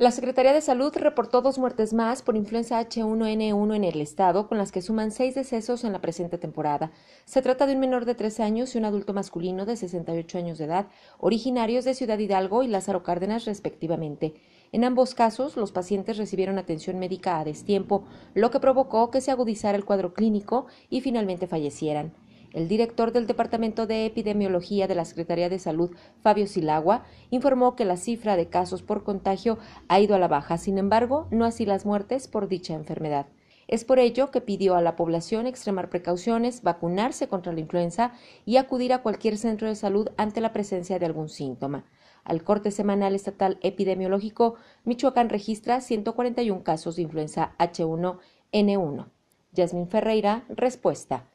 La Secretaría de Salud reportó dos muertes más por influenza H1N1 en el estado, con las que suman seis decesos en la presente temporada. Se trata de un menor de tres años y un adulto masculino de 68 años de edad, originarios de Ciudad Hidalgo y Lázaro Cárdenas, respectivamente. En ambos casos, los pacientes recibieron atención médica a destiempo, lo que provocó que se agudizara el cuadro clínico y finalmente fallecieran. El director del Departamento de Epidemiología de la Secretaría de Salud, Fabio Silagua, informó que la cifra de casos por contagio ha ido a la baja, sin embargo, no así las muertes por dicha enfermedad. Es por ello que pidió a la población extremar precauciones, vacunarse contra la influenza y acudir a cualquier centro de salud ante la presencia de algún síntoma. Al corte semanal estatal epidemiológico, Michoacán registra 141 casos de influenza H1N1. Yasmín Ferreira, respuesta.